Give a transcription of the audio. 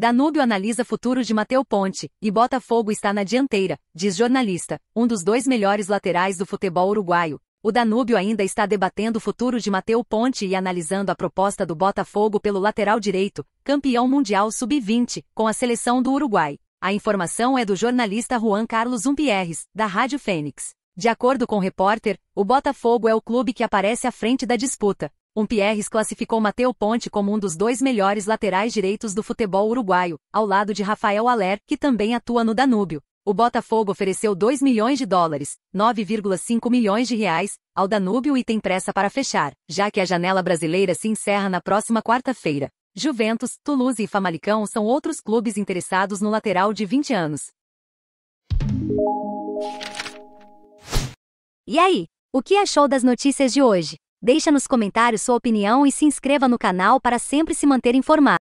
Danúbio analisa futuro de Mateu Ponte, e Botafogo está na dianteira, diz jornalista, um dos dois melhores laterais do futebol uruguaio. O Danúbio ainda está debatendo o futuro de Mateu Ponte e analisando a proposta do Botafogo pelo lateral direito, campeão mundial sub-20, com a seleção do Uruguai. A informação é do jornalista Juan Carlos Umpierres, da Rádio Fênix. De acordo com o repórter, o Botafogo é o clube que aparece à frente da disputa, um Pierres classificou Mateo Ponte como um dos dois melhores laterais direitos do futebol uruguaio, ao lado de Rafael Aler, que também atua no Danúbio. O Botafogo ofereceu 2 milhões de dólares, 9,5 milhões de reais, ao Danúbio e tem pressa para fechar, já que a janela brasileira se encerra na próxima quarta-feira. Juventus, Toulouse e Famalicão são outros clubes interessados no lateral de 20 anos. E aí, o que achou das notícias de hoje? Deixa nos comentários sua opinião e se inscreva no canal para sempre se manter informado.